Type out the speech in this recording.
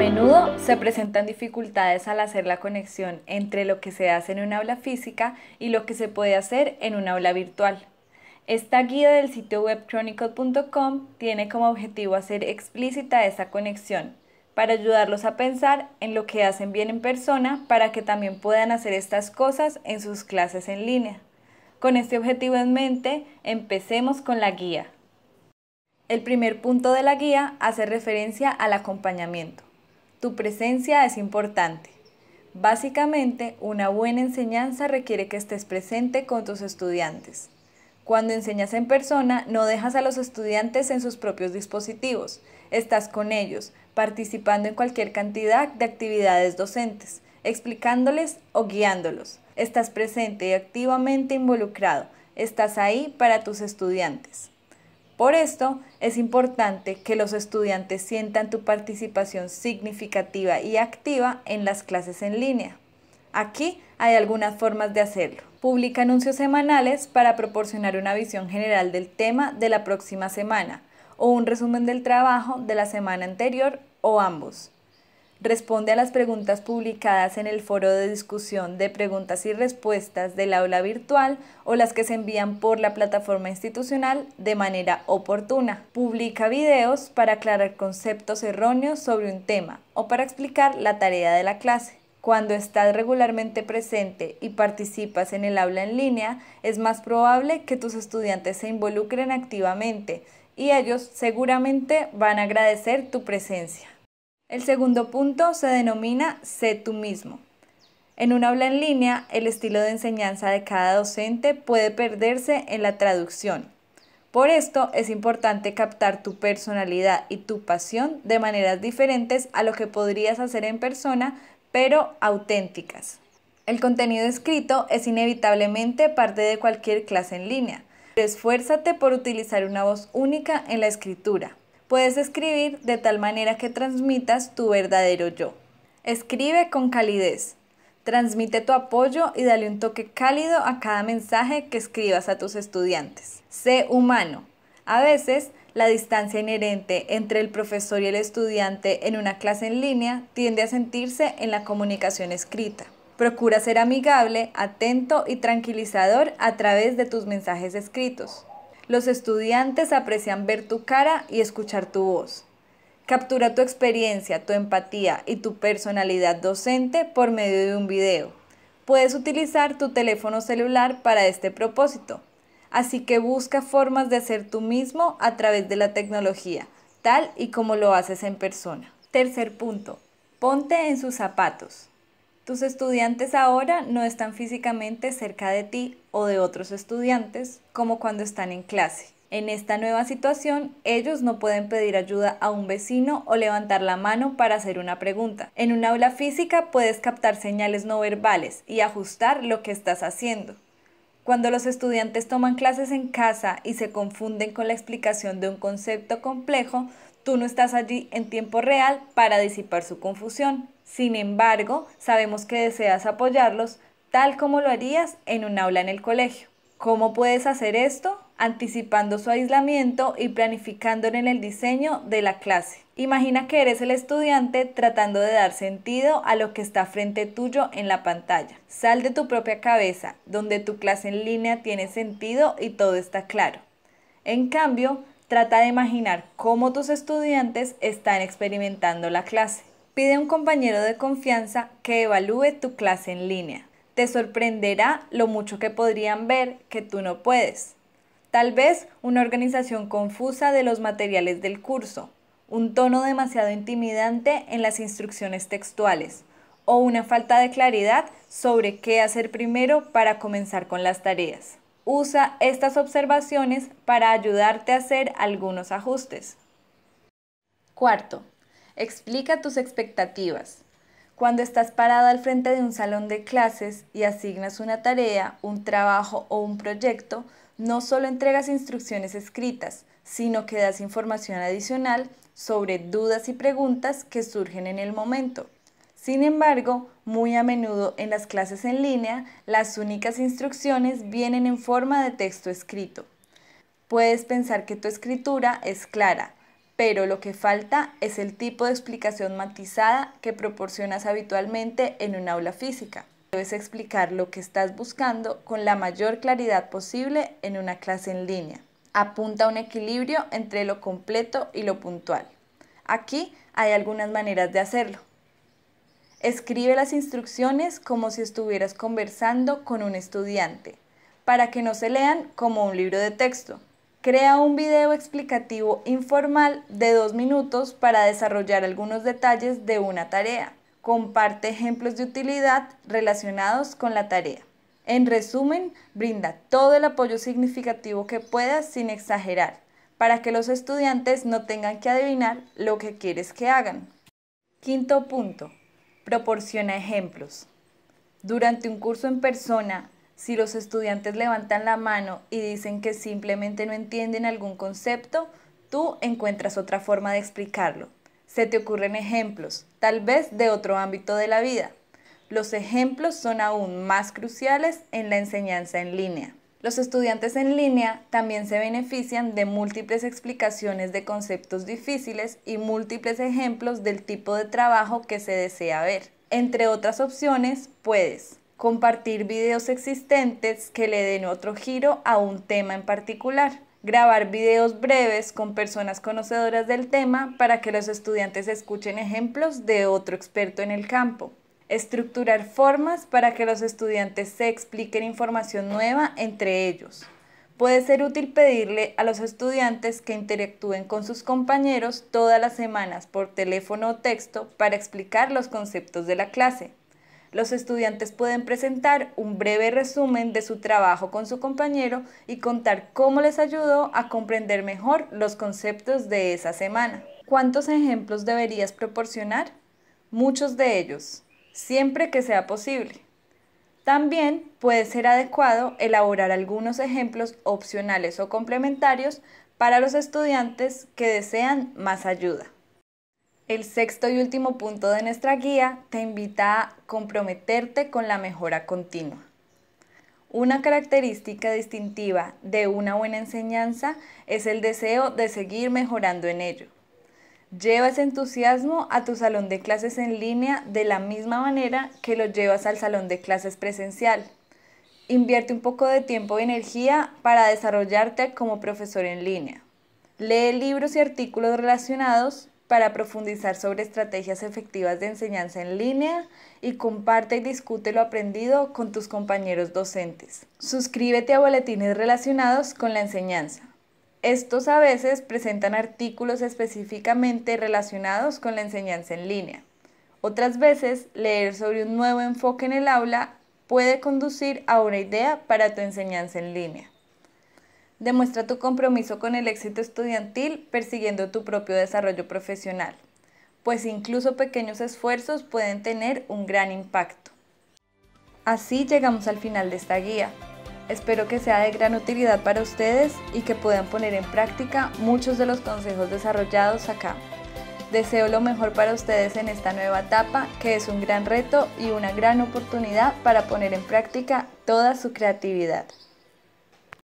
A menudo se presentan dificultades al hacer la conexión entre lo que se hace en una aula física y lo que se puede hacer en una aula virtual. Esta guía del sitio web chronicle.com tiene como objetivo hacer explícita esa conexión para ayudarlos a pensar en lo que hacen bien en persona para que también puedan hacer estas cosas en sus clases en línea. Con este objetivo en mente, empecemos con la guía. El primer punto de la guía hace referencia al acompañamiento. Tu presencia es importante. Básicamente, una buena enseñanza requiere que estés presente con tus estudiantes. Cuando enseñas en persona, no dejas a los estudiantes en sus propios dispositivos. Estás con ellos, participando en cualquier cantidad de actividades docentes, explicándoles o guiándolos. Estás presente y activamente involucrado. Estás ahí para tus estudiantes. Por esto es importante que los estudiantes sientan tu participación significativa y activa en las clases en línea. Aquí hay algunas formas de hacerlo. Publica anuncios semanales para proporcionar una visión general del tema de la próxima semana o un resumen del trabajo de la semana anterior o ambos responde a las preguntas publicadas en el foro de discusión de preguntas y respuestas del aula virtual o las que se envían por la plataforma institucional de manera oportuna. Publica videos para aclarar conceptos erróneos sobre un tema o para explicar la tarea de la clase. Cuando estás regularmente presente y participas en el aula en línea, es más probable que tus estudiantes se involucren activamente y ellos seguramente van a agradecer tu presencia. El segundo punto se denomina Sé tú mismo. En un aula en línea, el estilo de enseñanza de cada docente puede perderse en la traducción. Por esto es importante captar tu personalidad y tu pasión de maneras diferentes a lo que podrías hacer en persona, pero auténticas. El contenido escrito es inevitablemente parte de cualquier clase en línea. Esfuérzate por utilizar una voz única en la escritura. Puedes escribir de tal manera que transmitas tu verdadero yo. Escribe con calidez. Transmite tu apoyo y dale un toque cálido a cada mensaje que escribas a tus estudiantes. Sé humano. A veces, la distancia inherente entre el profesor y el estudiante en una clase en línea tiende a sentirse en la comunicación escrita. Procura ser amigable, atento y tranquilizador a través de tus mensajes escritos. Los estudiantes aprecian ver tu cara y escuchar tu voz. Captura tu experiencia, tu empatía y tu personalidad docente por medio de un video. Puedes utilizar tu teléfono celular para este propósito. Así que busca formas de ser tú mismo a través de la tecnología, tal y como lo haces en persona. Tercer punto, ponte en sus zapatos. Tus estudiantes ahora no están físicamente cerca de ti o de otros estudiantes como cuando están en clase. En esta nueva situación, ellos no pueden pedir ayuda a un vecino o levantar la mano para hacer una pregunta. En un aula física puedes captar señales no verbales y ajustar lo que estás haciendo. Cuando los estudiantes toman clases en casa y se confunden con la explicación de un concepto complejo, tú no estás allí en tiempo real para disipar su confusión. Sin embargo, sabemos que deseas apoyarlos tal como lo harías en un aula en el colegio. ¿Cómo puedes hacer esto? Anticipando su aislamiento y planificándolo en el diseño de la clase. Imagina que eres el estudiante tratando de dar sentido a lo que está frente tuyo en la pantalla. Sal de tu propia cabeza, donde tu clase en línea tiene sentido y todo está claro. En cambio, trata de imaginar cómo tus estudiantes están experimentando la clase. Pide a un compañero de confianza que evalúe tu clase en línea. Te sorprenderá lo mucho que podrían ver que tú no puedes. Tal vez una organización confusa de los materiales del curso, un tono demasiado intimidante en las instrucciones textuales o una falta de claridad sobre qué hacer primero para comenzar con las tareas. Usa estas observaciones para ayudarte a hacer algunos ajustes. Cuarto, Explica tus expectativas. Cuando estás parada al frente de un salón de clases y asignas una tarea, un trabajo o un proyecto, no solo entregas instrucciones escritas, sino que das información adicional sobre dudas y preguntas que surgen en el momento. Sin embargo, muy a menudo en las clases en línea, las únicas instrucciones vienen en forma de texto escrito. Puedes pensar que tu escritura es clara pero lo que falta es el tipo de explicación matizada que proporcionas habitualmente en un aula física. Debes explicar lo que estás buscando con la mayor claridad posible en una clase en línea. Apunta un equilibrio entre lo completo y lo puntual. Aquí hay algunas maneras de hacerlo. Escribe las instrucciones como si estuvieras conversando con un estudiante, para que no se lean como un libro de texto. Crea un video explicativo informal de dos minutos para desarrollar algunos detalles de una tarea. Comparte ejemplos de utilidad relacionados con la tarea. En resumen, brinda todo el apoyo significativo que puedas sin exagerar, para que los estudiantes no tengan que adivinar lo que quieres que hagan. Quinto punto, proporciona ejemplos. Durante un curso en persona, si los estudiantes levantan la mano y dicen que simplemente no entienden algún concepto, tú encuentras otra forma de explicarlo. Se te ocurren ejemplos, tal vez de otro ámbito de la vida. Los ejemplos son aún más cruciales en la enseñanza en línea. Los estudiantes en línea también se benefician de múltiples explicaciones de conceptos difíciles y múltiples ejemplos del tipo de trabajo que se desea ver. Entre otras opciones, puedes compartir videos existentes que le den otro giro a un tema en particular, grabar videos breves con personas conocedoras del tema para que los estudiantes escuchen ejemplos de otro experto en el campo, estructurar formas para que los estudiantes se expliquen información nueva entre ellos. Puede ser útil pedirle a los estudiantes que interactúen con sus compañeros todas las semanas por teléfono o texto para explicar los conceptos de la clase. Los estudiantes pueden presentar un breve resumen de su trabajo con su compañero y contar cómo les ayudó a comprender mejor los conceptos de esa semana. ¿Cuántos ejemplos deberías proporcionar? Muchos de ellos, siempre que sea posible. También puede ser adecuado elaborar algunos ejemplos opcionales o complementarios para los estudiantes que desean más ayuda. El sexto y último punto de nuestra guía te invita a comprometerte con la mejora continua. Una característica distintiva de una buena enseñanza es el deseo de seguir mejorando en ello. Lleva ese entusiasmo a tu salón de clases en línea de la misma manera que lo llevas al salón de clases presencial. Invierte un poco de tiempo y energía para desarrollarte como profesor en línea. Lee libros y artículos relacionados para profundizar sobre estrategias efectivas de enseñanza en línea y comparte y discute lo aprendido con tus compañeros docentes. Suscríbete a boletines relacionados con la enseñanza. Estos a veces presentan artículos específicamente relacionados con la enseñanza en línea. Otras veces, leer sobre un nuevo enfoque en el aula puede conducir a una idea para tu enseñanza en línea. Demuestra tu compromiso con el éxito estudiantil persiguiendo tu propio desarrollo profesional, pues incluso pequeños esfuerzos pueden tener un gran impacto. Así llegamos al final de esta guía. Espero que sea de gran utilidad para ustedes y que puedan poner en práctica muchos de los consejos desarrollados acá. Deseo lo mejor para ustedes en esta nueva etapa, que es un gran reto y una gran oportunidad para poner en práctica toda su creatividad.